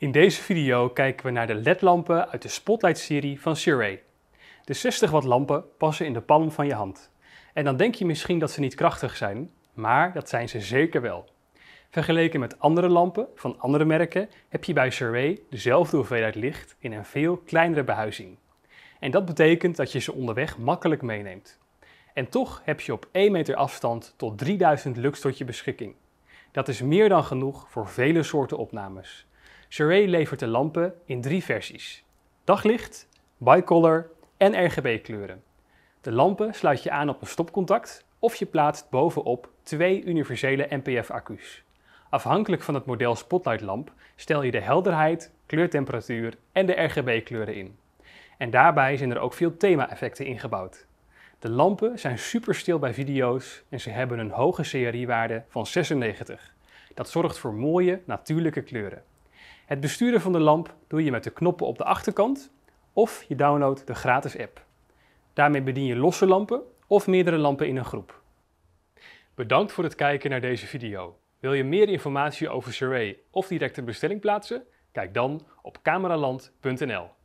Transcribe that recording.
In deze video kijken we naar de LED-lampen uit de Spotlight-serie van Survey. De 60 watt lampen passen in de palm van je hand. En dan denk je misschien dat ze niet krachtig zijn, maar dat zijn ze zeker wel. Vergeleken met andere lampen van andere merken heb je bij Survey dezelfde hoeveelheid licht in een veel kleinere behuizing. En dat betekent dat je ze onderweg makkelijk meeneemt. En toch heb je op 1 meter afstand tot 3000 lux tot je beschikking. Dat is meer dan genoeg voor vele soorten opnames. Surrey levert de lampen in drie versies. Daglicht, bicolor en RGB-kleuren. De lampen sluit je aan op een stopcontact of je plaatst bovenop twee universele NPF-accu's. Afhankelijk van het model spotlightlamp stel je de helderheid, kleurtemperatuur en de RGB-kleuren in. En daarbij zijn er ook veel thema-effecten ingebouwd. De lampen zijn super stil bij video's en ze hebben een hoge CRI-waarde van 96. Dat zorgt voor mooie, natuurlijke kleuren. Het besturen van de lamp doe je met de knoppen op de achterkant of je downloadt de gratis app. Daarmee bedien je losse lampen of meerdere lampen in een groep. Bedankt voor het kijken naar deze video. Wil je meer informatie over Surrey of direct een bestelling plaatsen? Kijk dan op cameraland.nl.